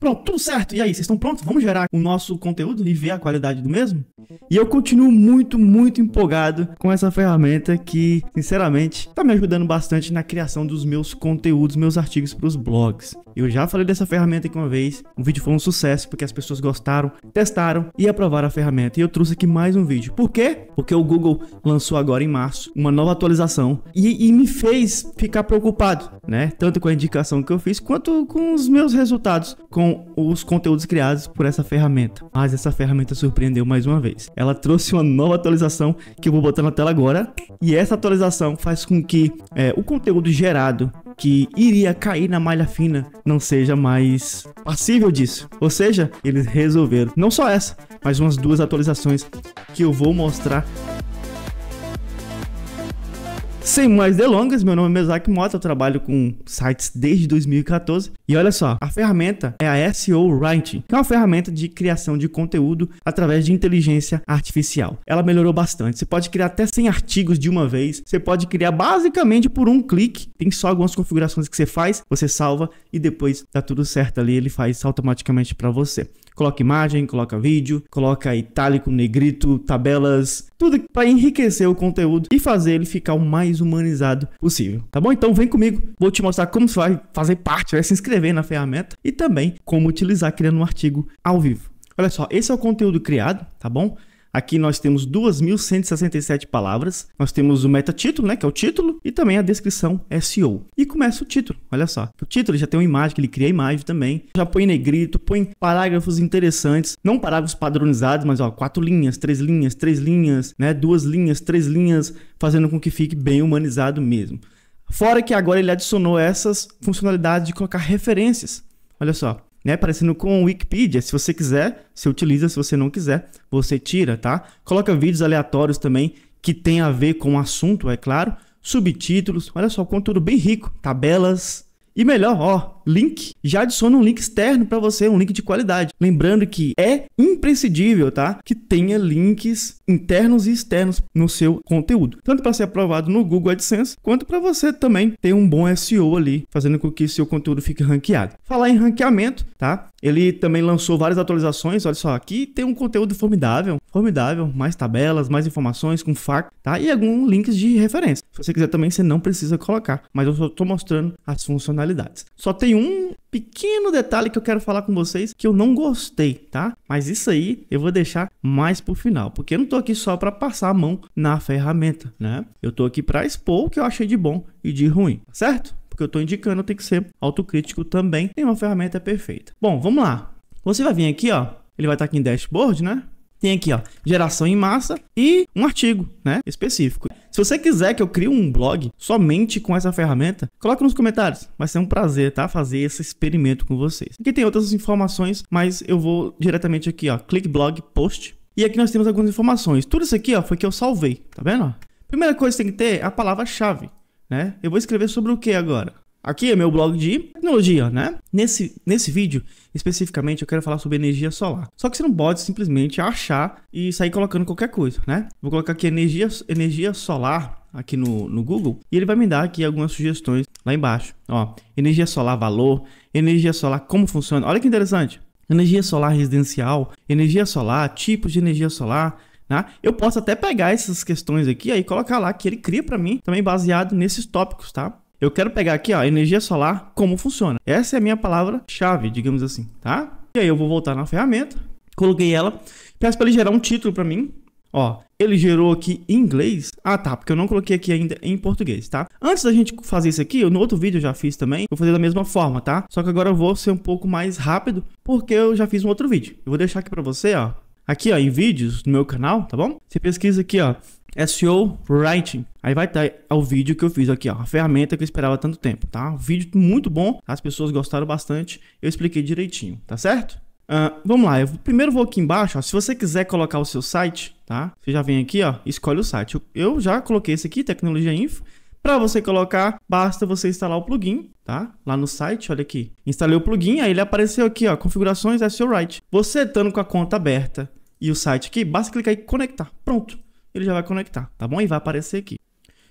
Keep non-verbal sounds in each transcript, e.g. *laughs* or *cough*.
Pronto, tudo certo. E aí, vocês estão prontos? Vamos gerar o nosso conteúdo e ver a qualidade do mesmo? E eu continuo muito, muito empolgado com essa ferramenta que, sinceramente, está me ajudando bastante na criação dos meus conteúdos, meus artigos para os blogs. Eu já falei dessa ferramenta aqui uma vez, o vídeo foi um sucesso porque as pessoas gostaram, testaram e aprovaram a ferramenta. E eu trouxe aqui mais um vídeo. Por quê? Porque o Google lançou agora em março uma nova atualização e, e me fez ficar preocupado, né? Tanto com a indicação que eu fiz quanto com os meus resultados, com os conteúdos criados por essa ferramenta. Mas essa ferramenta surpreendeu mais uma vez. Ela trouxe uma nova atualização que eu vou botar na tela agora. E essa atualização faz com que é, o conteúdo gerado que iria cair na malha fina não seja mais passível disso. Ou seja, eles resolveram não só essa, mas umas duas atualizações que eu vou mostrar sem mais delongas, meu nome é Mesak Mota, eu trabalho com sites desde 2014. E olha só, a ferramenta é a SEO Writing, que é uma ferramenta de criação de conteúdo através de inteligência artificial. Ela melhorou bastante. Você pode criar até 100 artigos de uma vez. Você pode criar basicamente por um clique. Tem só algumas configurações que você faz, você salva e depois dá tudo certo ali, ele faz automaticamente para você. Coloca imagem, coloca vídeo, coloca itálico, negrito, tabelas, tudo para enriquecer o conteúdo e fazer ele ficar o mais humanizado possível, tá bom? Então vem comigo, vou te mostrar como você vai fazer parte, vai se inscrever na ferramenta e também como utilizar criando um artigo ao vivo. Olha só, esse é o conteúdo criado, tá bom? Aqui nós temos 2.167 palavras. Nós temos o meta título, né, que é o título, e também a descrição SEO. E começa o título, olha só. O título já tem uma imagem, que ele cria a imagem também. Já põe negrito, põe parágrafos interessantes, não parágrafos padronizados, mas ó, quatro linhas, três linhas, três linhas, né, duas linhas, três linhas, fazendo com que fique bem humanizado mesmo. Fora que agora ele adicionou essas funcionalidades de colocar referências. Olha só, né? Parecendo com o Wikipedia. Se você quiser, você utiliza. Se você não quiser, você tira, tá? Coloca vídeos aleatórios também que tem a ver com o assunto, é claro. Subtítulos, olha só, conteúdo bem rico. Tabelas, e melhor, ó, link, já adiciona um link externo para você, um link de qualidade. Lembrando que é imprescindível, tá? Que tenha links internos e externos no seu conteúdo, tanto para ser aprovado no Google AdSense, quanto para você também ter um bom SEO ali, fazendo com que seu conteúdo fique ranqueado. Falar em ranqueamento, tá? Ele também lançou várias atualizações, olha só, aqui tem um conteúdo formidável, formidável, mais tabelas, mais informações com fac, tá? E alguns links de referência. Se você quiser também, você não precisa colocar, mas eu só estou mostrando as funcionalidades. Só tem um pequeno detalhe que eu quero falar com vocês que eu não gostei, tá? Mas isso aí eu vou deixar mais pro final, porque eu não tô aqui só para passar a mão na ferramenta, né? Eu tô aqui para expor o que eu achei de bom e de ruim, tá certo? Porque eu tô indicando, tem que ser autocrítico também. Nenhuma ferramenta é perfeita. Bom, vamos lá. Você vai vir aqui, ó. Ele vai estar tá aqui em dashboard, né? tem aqui, ó, geração em massa e um artigo, né, específico. Se você quiser que eu crie um blog somente com essa ferramenta, coloque nos comentários. Vai ser um prazer, tá, fazer esse experimento com vocês. Aqui tem outras informações, mas eu vou diretamente aqui, ó, clique blog post. E aqui nós temos algumas informações. Tudo isso aqui, ó, foi que eu salvei, tá vendo? Primeira coisa que tem que ter é a palavra-chave, né? Eu vou escrever sobre o que agora? Aqui é meu blog de tecnologia, né? Nesse, nesse vídeo especificamente eu quero falar sobre energia solar. Só que você não pode simplesmente achar e sair colocando qualquer coisa, né? Vou colocar aqui energia, energia solar aqui no, no Google e ele vai me dar aqui algumas sugestões lá embaixo. Ó, energia solar valor, energia solar como funciona. Olha que interessante. Energia solar residencial, energia solar, tipos de energia solar, né? eu posso até pegar essas questões aqui aí colocar lá que ele cria para mim, também baseado nesses tópicos, tá? Eu quero pegar aqui, ó, energia solar, como funciona. Essa é a minha palavra-chave, digamos assim, tá? E aí eu vou voltar na ferramenta, coloquei ela, peço para ele gerar um título para mim. Ó, ele gerou aqui em inglês. Ah, tá, porque eu não coloquei aqui ainda em português, tá? Antes da gente fazer isso aqui, eu, no outro vídeo eu já fiz também. Vou fazer da mesma forma, tá? Só que agora eu vou ser um pouco mais rápido, porque eu já fiz um outro vídeo. Eu vou deixar aqui para você, ó, aqui ó, em vídeos no meu canal, tá bom? Você pesquisa aqui ó, SEO Writing. Aí vai estar tá, é o vídeo que eu fiz aqui, ó, a ferramenta que eu esperava tanto tempo, tá? vídeo muito bom, as pessoas gostaram bastante, eu expliquei direitinho, tá certo? Uh, vamos lá, eu primeiro vou aqui embaixo, ó, se você quiser colocar o seu site, tá? Você já vem aqui, ó, escolhe o site. Eu, eu já coloquei esse aqui, Tecnologia Info. Para você colocar, basta você instalar o plugin, tá? Lá no site, olha aqui. Instalei o plugin, aí ele apareceu aqui, ó, configurações SEO Write. Você estando com a conta aberta e o site aqui, basta clicar em conectar. Pronto, ele já vai conectar, tá bom? E vai aparecer aqui.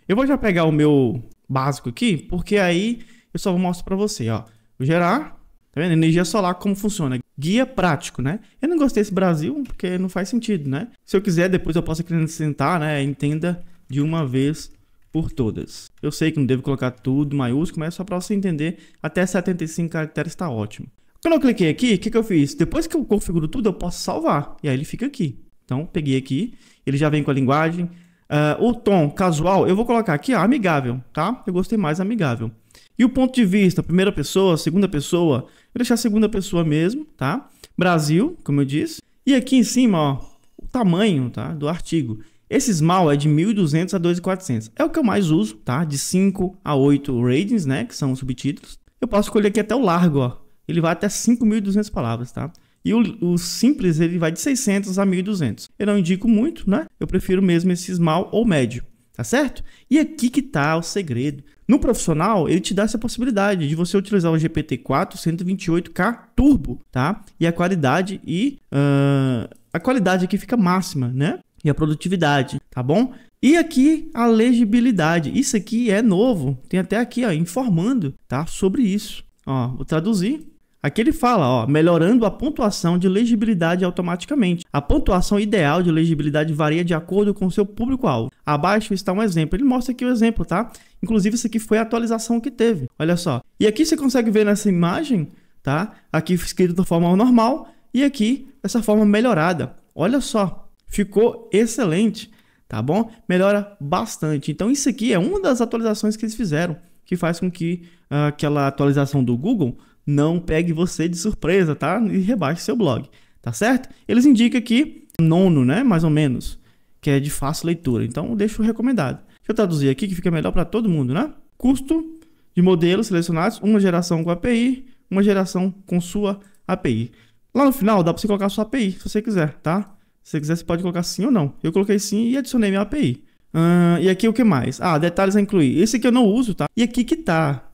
Eu vou já pegar o meu básico aqui, porque aí eu só vou mostrar para você, ó. Vou gerar, tá vendo? Energia solar, como funciona. Guia prático, né? Eu não gostei desse Brasil, porque não faz sentido, né? Se eu quiser, depois eu posso acrescentar, né? Entenda de uma vez por todas. Eu sei que não devo colocar tudo maiúsculo, mas é só para você entender, até 75 caracteres está ótimo. Quando eu cliquei aqui, o que, que eu fiz? Depois que eu configuro tudo, eu posso salvar. E aí ele fica aqui. Então, peguei aqui, ele já vem com a linguagem. Uh, o tom casual, eu vou colocar aqui, ó, amigável, tá? Eu gostei mais amigável. E o ponto de vista, primeira pessoa, segunda pessoa, vou deixar a segunda pessoa mesmo, tá? Brasil, como eu disse. E aqui em cima, ó, o tamanho tá? do artigo. Esse small é de 1.200 a 2.400. É o que eu mais uso, tá? De 5 a 8 ratings, né? Que são os subtítulos. Eu posso escolher aqui até o largo, ó ele vai até 5.200 palavras, tá? E o, o, simples, ele vai de 600 a 1.200. Eu não indico muito, né? Eu prefiro mesmo esse small ou médio, tá certo? E aqui que tá o segredo. No profissional, ele te dá essa possibilidade de você utilizar o GPT-4 128K Turbo, tá? E a qualidade e... Uh, a qualidade aqui fica máxima, né? E a produtividade, tá bom? E aqui a legibilidade. Isso aqui é novo. Tem até aqui, ó, informando, tá? Sobre isso. Ó, vou traduzir. Aqui ele fala, ó, melhorando a pontuação de legibilidade automaticamente. A pontuação ideal de legibilidade varia de acordo com o seu público-alvo. Abaixo está um exemplo. Ele mostra aqui o exemplo, tá? Inclusive, isso aqui foi a atualização que teve. Olha só. E aqui você consegue ver nessa imagem, tá? Aqui escrito da forma normal e aqui essa forma melhorada. Olha só. Ficou excelente, tá bom? Melhora bastante. Então, isso aqui é uma das atualizações que eles fizeram, que faz com que uh, aquela atualização do Google não pegue você de surpresa, tá? E rebaixe seu blog, tá certo? Eles indicam aqui nono, né? Mais ou menos, que é de fácil leitura. Então, deixo recomendado. Deixa eu traduzir aqui que fica melhor para todo mundo, né? Custo de modelos selecionados, uma geração com API, uma geração com sua API. Lá no final dá para você colocar sua API, se você quiser, tá? Se você quiser, você pode colocar sim ou não. Eu coloquei sim e adicionei minha API. Uh, e aqui o que mais? Ah, detalhes a incluir. Esse aqui eu não uso, tá? E aqui que tá.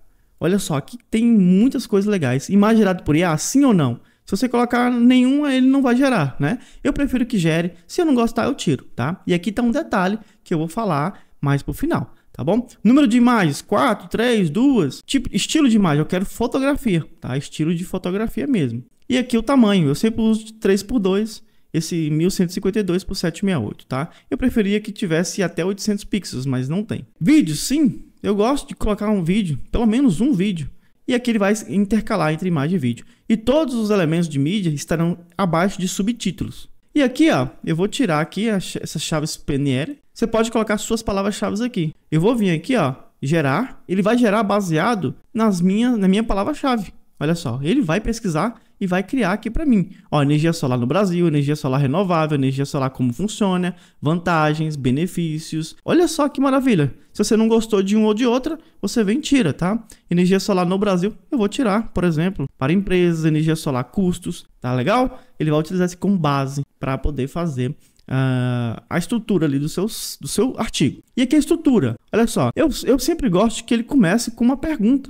Olha só, aqui tem muitas coisas legais. Imagem gerada por IA, sim ou não? Se você colocar nenhuma, ele não vai gerar, né? Eu prefiro que gere. Se eu não gostar, eu tiro, tá? E aqui tá um detalhe que eu vou falar mais pro final, tá bom? Número de imagens, 4, 3, 2. Tipo, estilo de imagem, eu quero fotografia, tá? Estilo de fotografia mesmo. E aqui o tamanho, eu sempre uso de 3 por 2 esse 1152 por 768, tá? Eu preferia que tivesse até 800 pixels, mas não tem. Vídeo, sim, eu gosto de colocar um vídeo, pelo menos um vídeo, e aqui ele vai intercalar entre imagem e vídeo. E todos os elementos de mídia estarão abaixo de subtítulos. E aqui, ó, eu vou tirar aqui essas chaves PNR. Você pode colocar suas palavras-chave aqui. Eu vou vir aqui, ó, gerar. Ele vai gerar baseado nas minhas na minha palavra-chave. Olha só, ele vai pesquisar e vai criar aqui para mim. Ó, energia solar no Brasil, energia solar renovável, energia solar como funciona, vantagens, benefícios. Olha só que maravilha. Se você não gostou de um ou de outra, você vem e tira, tá? Energia solar no Brasil, eu vou tirar, por exemplo, para empresas, energia solar custos, tá legal? Ele vai utilizar isso como base para poder fazer Uh, a estrutura ali do seu, do seu artigo. E aqui a estrutura, olha só, eu, eu sempre gosto que ele comece com uma pergunta.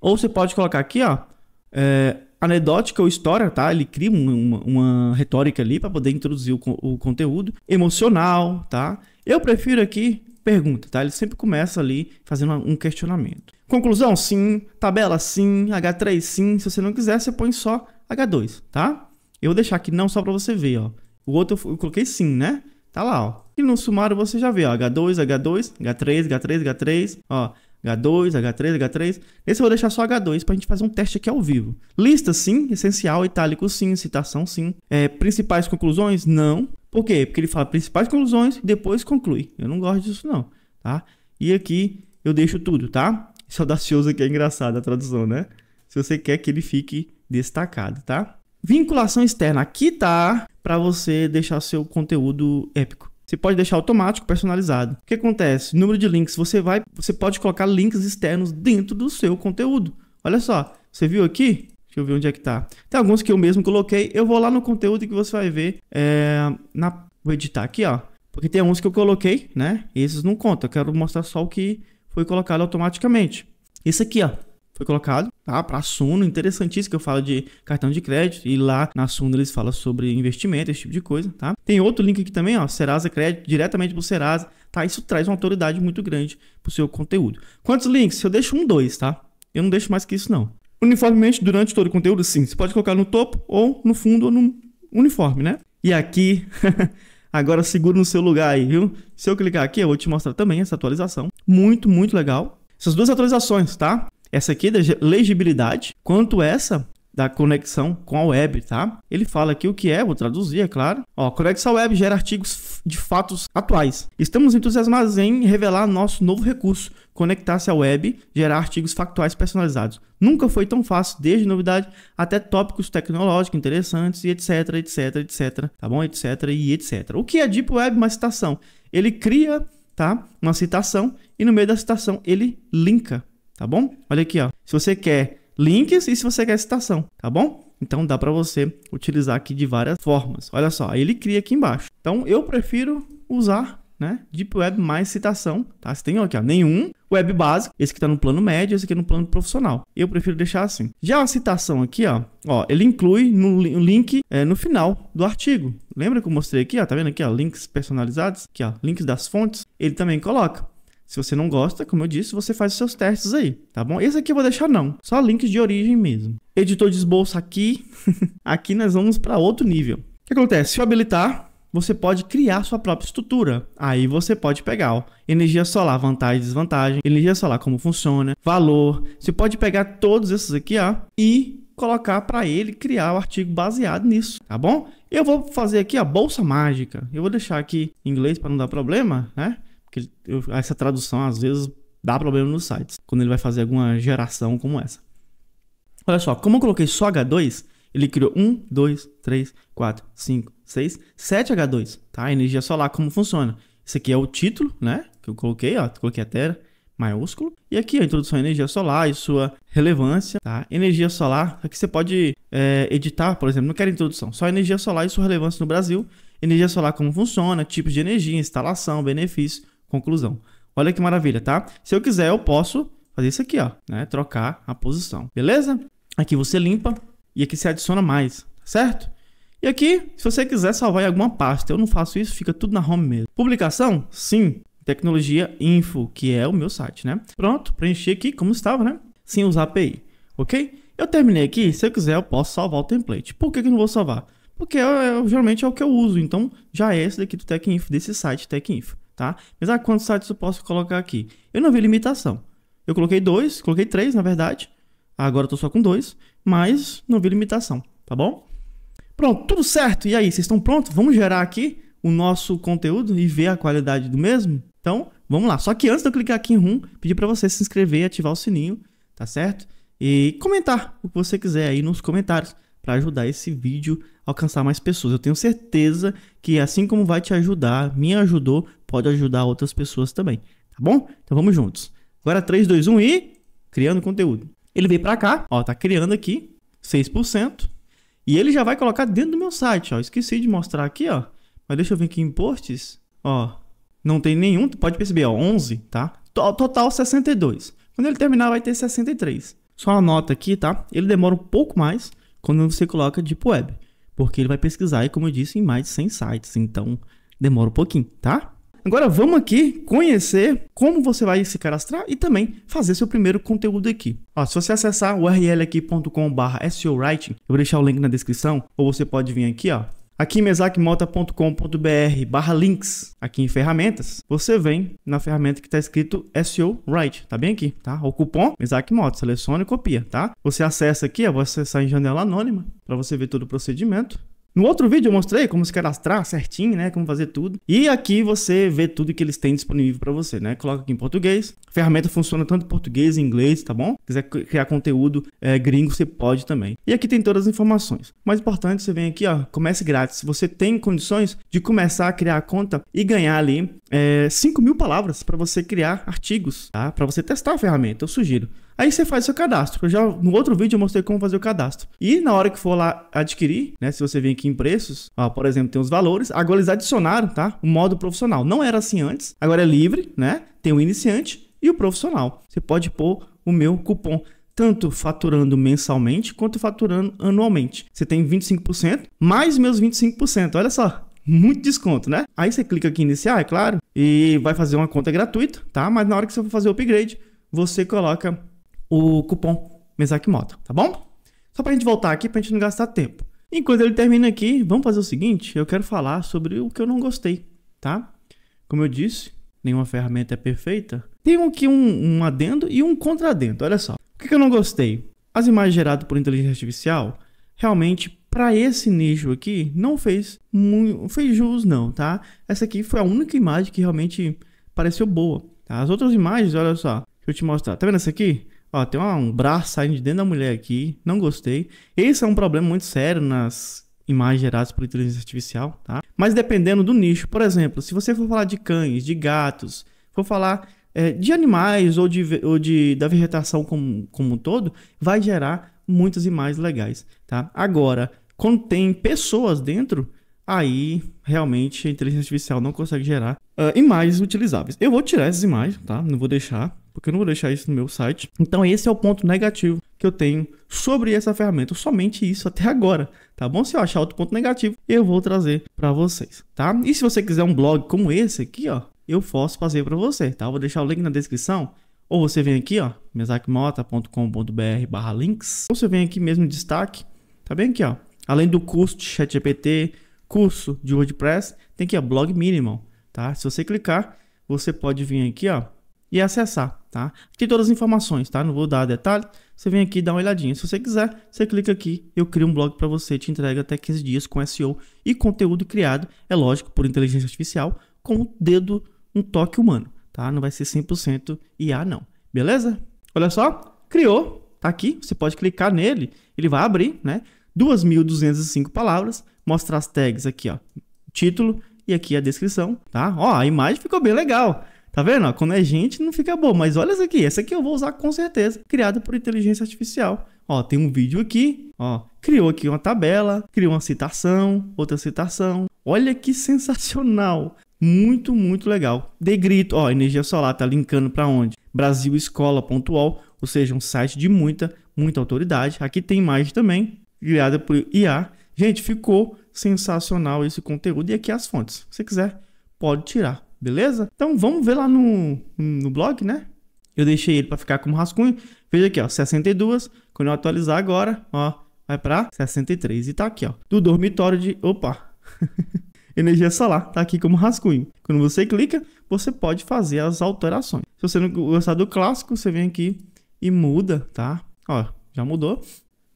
Ou você pode colocar aqui, ó, é, anedótica ou história, tá? Ele cria uma, uma retórica ali para poder introduzir o, o, conteúdo emocional, tá? Eu prefiro aqui pergunta, tá? Ele sempre começa ali fazendo um questionamento. Conclusão, sim. Tabela, sim. H3, sim. Se você não quiser, você põe só H2, tá? Eu vou deixar aqui não só para você ver, ó. O outro eu coloquei sim, né? Tá lá, ó. E no sumário você já vê, ó, H2, H2, H3, H3, H3, ó. H2, H3, H3. Esse eu vou deixar só H2 para a gente fazer um teste aqui ao vivo. Lista sim, essencial, itálico sim, citação sim. É, principais conclusões? Não. Por quê? Porque ele fala principais conclusões e depois conclui. Eu não gosto disso não, tá? E aqui eu deixo tudo, tá? Esse é audacioso aqui é engraçado a tradução, né? Se você quer que ele fique destacado, tá? Vinculação externa. Aqui tá para você deixar seu conteúdo épico. Você pode deixar automático, personalizado. O que acontece? Número de links, você vai, você pode colocar links externos dentro do seu conteúdo. Olha só, você viu aqui? Deixa eu ver onde é que tá. Tem alguns que eu mesmo coloquei. Eu vou lá no conteúdo que você vai ver. É, na, vou editar aqui, ó. Porque tem uns que eu coloquei, né? E esses não contam. Eu quero mostrar só o que foi colocado automaticamente. Esse aqui, ó. Foi colocado tá? Para a Suno, interessantíssimo que eu falo de cartão de crédito e lá na Suno eles falam sobre investimento, esse tipo de coisa, tá? Tem outro link aqui também, ó, Serasa Crédito, diretamente pro Serasa, tá? Isso traz uma autoridade muito grande pro seu conteúdo. Quantos links? Eu deixo um, dois, tá? Eu não deixo mais que isso não. Uniformemente durante todo o conteúdo, sim. Você pode colocar no topo ou no fundo ou no uniforme, né? E aqui *laughs* Agora seguro no seu lugar aí, viu? Se eu clicar aqui, eu vou te mostrar também essa atualização. Muito, muito legal. Essas duas atualizações, tá? Essa aqui é da legibilidade, quanto essa da conexão com a web, tá? Ele fala aqui o que é, vou traduzir, é claro. Ó, conexão web gera artigos de fatos atuais. Estamos entusiasmados em revelar nosso novo recurso, conectar-se à web, gerar artigos factuais personalizados. Nunca foi tão fácil, desde novidade até tópicos tecnológicos interessantes e etc, etc, etc, tá bom? Etc e etc. O que é Deep Web? Uma citação. Ele cria, tá? Uma citação e no meio da citação ele linka tá bom? Olha aqui, ó. Se você quer links e se você quer citação, tá bom? Então dá para você utilizar aqui de várias formas. Olha só, aí ele cria aqui embaixo. Então eu prefiro usar, né, Deep Web mais citação, tá? Você tem aqui, ó, nenhum, web básico, esse que está no plano médio, esse aqui no plano profissional. Eu prefiro deixar assim. Já a citação aqui, ó, ó ele inclui no link é, no final do artigo. Lembra que eu mostrei aqui, ó, tá vendo aqui, ó, links personalizados, aqui, ó, links das fontes, ele também coloca. Se você não gosta, como eu disse, você faz os seus testes aí, tá bom? Esse aqui eu vou deixar não, só links de origem mesmo. Editor de esboço aqui. *laughs* aqui nós vamos para outro nível. O que acontece? Se eu habilitar, você pode criar sua própria estrutura. Aí você pode pegar ó, energia solar, vantagem e desvantagem, energia solar, como funciona, valor. Você pode pegar todos esses aqui ó, e colocar para ele criar o artigo baseado nisso, tá bom? Eu vou fazer aqui a bolsa mágica. Eu vou deixar aqui em inglês para não dar problema, né? Porque eu, essa tradução às vezes dá problema nos sites, quando ele vai fazer alguma geração como essa. Olha só, como eu coloquei só H2, ele criou 1, 2, 3, 4, 5, 6, 7 H2, tá? energia solar, como funciona. Esse aqui é o título, né? Que eu coloquei, ó, coloquei a Terra maiúsculo. E aqui a introdução à energia solar e sua relevância, tá? Energia solar, aqui você pode é, editar, por exemplo, não quero introdução, só energia solar e sua relevância no Brasil. Energia solar, como funciona, tipos de energia, instalação, benefício, Conclusão. Olha que maravilha, tá? Se eu quiser, eu posso fazer isso aqui, ó, né? Trocar a posição, beleza? Aqui você limpa e aqui você adiciona mais, tá certo? E aqui, se você quiser salvar em alguma pasta, eu não faço isso, fica tudo na home mesmo. Publicação? Sim. Tecnologia Info, que é o meu site, né? Pronto, preenchi aqui como estava, né? Sem usar API, ok? Eu terminei aqui, se eu quiser eu posso salvar o template. Por que, que eu não vou salvar? Porque eu, eu, geralmente é o que eu uso, então já é esse daqui do Info, desse site Info tá? mas quantos sites eu posso colocar aqui. Eu não vi limitação. Eu coloquei dois coloquei três na verdade. Agora eu tô só com dois mas não vi limitação, tá bom? Pronto, tudo certo. E aí, vocês estão prontos? Vamos gerar aqui o nosso conteúdo e ver a qualidade do mesmo? Então, vamos lá. Só que antes de eu clicar aqui em Room, pedir para você se inscrever e ativar o sininho, tá certo? E comentar o que você quiser aí nos comentários para ajudar esse vídeo a alcançar mais pessoas. Eu tenho certeza que assim como vai te ajudar, me ajudou, pode ajudar outras pessoas também, tá bom? Então vamos juntos. Agora 3, 2, 1 e criando conteúdo. Ele veio para cá, ó, tá criando aqui 6% e ele já vai colocar dentro do meu site, ó. Esqueci de mostrar aqui, ó. Mas deixa eu ver aqui em posts, ó. Não tem nenhum, pode perceber, ó, 11, tá? Total 62. Quando ele terminar vai ter 63. Só uma nota aqui, tá? Ele demora um pouco mais, quando você coloca Deep Web, porque ele vai pesquisar, e como eu disse, em mais de 100 sites, então demora um pouquinho, tá? Agora vamos aqui conhecer como você vai se cadastrar e também fazer seu primeiro conteúdo aqui. Ó, se você acessar o url aqui.com/seowriting, eu vou deixar o link na descrição, ou você pode vir aqui, ó, Aqui em mesacmota.com.br barra links, aqui em ferramentas, você vem na ferramenta que está escrito SEO Write, tá bem aqui, tá? O cupom mesacmota, seleciona e copia, tá? Você acessa aqui, eu vou acessar em janela anônima para você ver todo o procedimento. No outro vídeo eu mostrei como se cadastrar certinho, né, como fazer tudo. E aqui você vê tudo que eles têm disponível para você, né? Coloca aqui em português. A ferramenta funciona tanto em português, em inglês, tá bom? Se quiser criar conteúdo é, gringo, você pode também. E aqui tem todas as informações. Mais importante, você vem aqui, ó, comece grátis. Você tem condições de começar a criar a conta e ganhar ali é, 5 mil palavras para você criar artigos, tá? Para você testar a ferramenta, eu sugiro. Aí você faz seu cadastro. Eu já no outro vídeo eu mostrei como fazer o cadastro. E na hora que for lá adquirir, né, se você vem aqui em preços, ó, por exemplo, tem os valores, agora eles adicionaram, tá? O modo profissional. Não era assim antes, agora é livre, né? Tem o iniciante e o profissional. Você pode pôr o meu cupom tanto faturando mensalmente quanto faturando anualmente. Você tem 25% mais meus 25%. Olha só, muito desconto, né? Aí você clica aqui em iniciar, é claro, e vai fazer uma conta gratuita, tá? Mas na hora que você for fazer o upgrade, você coloca o cupom moto, tá bom? Só pra gente voltar aqui, pra gente não gastar tempo. Enquanto ele termina aqui, vamos fazer o seguinte, eu quero falar sobre o que eu não gostei, tá? Como eu disse, nenhuma ferramenta é perfeita. Tem aqui um, um adendo e um contra-adendo, olha só. O que, eu não gostei? As imagens geradas por inteligência artificial, realmente, para esse nicho aqui, não fez, muito, fez jus não, tá? Essa aqui foi a única imagem que realmente pareceu boa. Tá? As outras imagens, olha só, deixa eu te mostrar. Tá vendo essa aqui? Ó, tem um braço saindo de dentro da mulher aqui, não gostei. Esse é um problema muito sério nas imagens geradas por inteligência artificial, tá? Mas dependendo do nicho, por exemplo, se você for falar de cães, de gatos, for falar é, de animais ou, de, ou de, da vegetação como, como um todo, vai gerar muitas imagens legais, tá? Agora, quando tem pessoas dentro, aí realmente a inteligência artificial não consegue gerar uh, imagens utilizáveis. Eu vou tirar essas imagens, tá? Não vou deixar, porque eu não vou deixar isso no meu site. Então esse é o ponto negativo que eu tenho sobre essa ferramenta, somente isso até agora, tá bom? Se eu achar outro ponto negativo, eu vou trazer para vocês, tá? E se você quiser um blog como esse aqui, ó, eu posso fazer para você, tá? Eu vou deixar o link na descrição. Ou você vem aqui, ó, mesacmota.com.br barra links. Ou você vem aqui mesmo em destaque, tá bem aqui, ó. Além do curso de ChatGPT, curso de WordPress, tem que ir a blog minimal, tá? Se você clicar, você pode vir aqui, ó, e acessar, tá? Tem todas as informações, tá? Não vou dar detalhe. Você vem aqui e dá uma olhadinha. Se você quiser, você clica aqui, eu crio um blog para você, te entrega até 15 dias com SEO e conteúdo criado, é lógico, por inteligência artificial, com o dedo, um toque humano, tá? Não vai ser 100% IA não. Beleza? Olha só, criou, tá aqui, você pode clicar nele, ele vai abrir, né? 2.205 palavras. Mostra as tags aqui, ó. Título e aqui a descrição, tá? Ó, a imagem ficou bem legal. Tá vendo? Ó, quando é gente não fica bom, mas olha essa aqui, essa aqui eu vou usar com certeza, criada por inteligência artificial. Ó, tem um vídeo aqui, ó, criou aqui uma tabela, criou uma citação, outra citação. Olha que sensacional. Muito, muito legal. De grito, ó, energia solar tá linkando para onde? Brasilescola.ol, ou seja, um site de muita, muita autoridade. Aqui tem imagem também, criada por IA. Gente, ficou sensacional esse conteúdo e aqui as fontes. Se quiser, pode tirar, beleza? Então vamos ver lá no, no blog, né? Eu deixei ele para ficar como rascunho. Veja aqui, ó, 62. Quando eu atualizar agora, ó, vai para 63 e tá aqui, ó, do dormitório de, opa. *laughs* energia solar, tá aqui como rascunho. Quando você clica, você pode fazer as alterações. Se você não gostar do clássico, você vem aqui e muda, tá? Ó, já mudou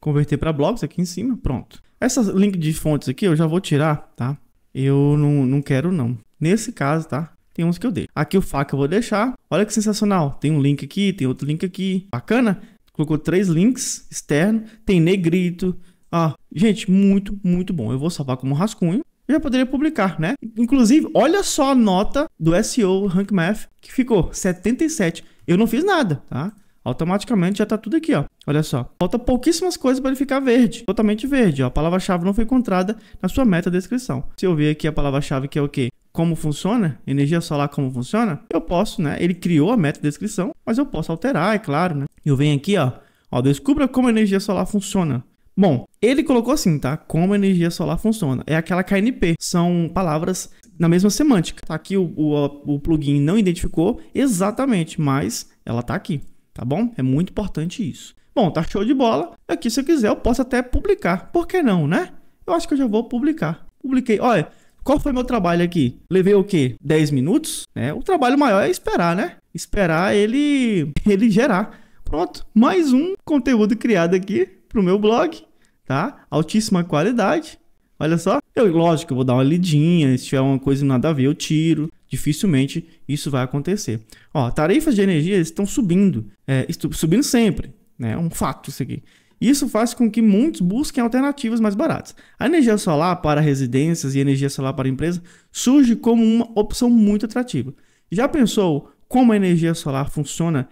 converter para blogs aqui em cima, pronto. Essa link de fontes aqui eu já vou tirar, tá? Eu não, não quero não. Nesse caso, tá? Tem uns que eu deixo. Aqui o faca eu vou deixar. Olha que sensacional. Tem um link aqui, tem outro link aqui. Bacana? Colocou três links externos. Tem negrito. Ah, gente, muito, muito bom. Eu vou salvar como rascunho. Eu já poderia publicar, né? Inclusive, olha só a nota do SEO Rank Math que ficou 77. Eu não fiz nada, tá? automaticamente já está tudo aqui, ó. Olha só. Falta pouquíssimas coisas para ele ficar verde, totalmente verde, ó. A palavra-chave não foi encontrada na sua meta descrição. Se eu ver aqui a palavra-chave que é o quê? Como funciona? Energia solar como funciona? Eu posso, né? Ele criou a meta descrição, mas eu posso alterar, é claro, né? Eu venho aqui, ó, ó, descubra como a energia solar funciona. Bom, ele colocou assim, tá? Como a energia solar funciona. É aquela KNP. São palavras na mesma semântica. Tá aqui o, o, o plugin não identificou exatamente, mas ela tá aqui tá bom? É muito importante isso. Bom, tá show de bola. Aqui, se eu quiser, eu posso até publicar. Por que não, né? Eu acho que eu já vou publicar. Publiquei. Olha, qual foi meu trabalho aqui? Levei o quê? 10 minutos? Né? O trabalho maior é esperar, né? Esperar ele, *laughs* ele gerar. Pronto, mais um conteúdo criado aqui pro meu blog, tá? Altíssima qualidade. Olha só. Eu, lógico, eu vou dar uma lidinha. Se tiver uma coisa nada a ver, eu tiro. Dificilmente isso vai acontecer. Ó, tarifas de energia estão subindo, é, subindo sempre, né? É um fato isso aqui. Isso faz com que muitos busquem alternativas mais baratas. A energia solar para residências e energia solar para empresas surge como uma opção muito atrativa. Já pensou como a energia solar funciona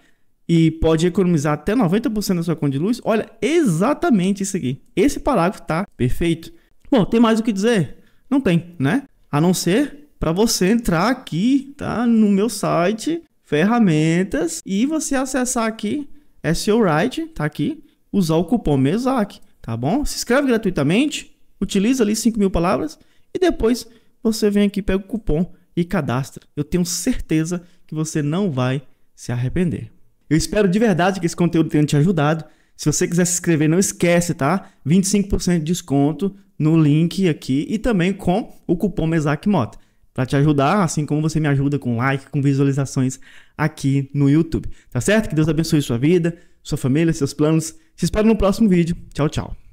e pode economizar até 90% da sua conta de luz? Olha, exatamente isso aqui. Esse parágrafo tá perfeito. Bom, tem mais o que dizer? Não tem, né? A não ser para você entrar aqui, tá? No meu site, ferramentas, e você acessar aqui SEO Write tá aqui, usar o cupom MESAC, tá bom? Se inscreve gratuitamente, utiliza ali 5 mil palavras e depois você vem aqui, pega o cupom e cadastra. Eu tenho certeza que você não vai se arrepender. Eu espero de verdade que esse conteúdo tenha te ajudado. Se você quiser se inscrever, não esquece, tá? 25% de desconto no link aqui e também com o cupom MESAC MOTA para te ajudar, assim como você me ajuda com like, com visualizações aqui no YouTube. Tá certo? Que Deus abençoe sua vida, sua família, seus planos. Te espero no próximo vídeo. Tchau, tchau.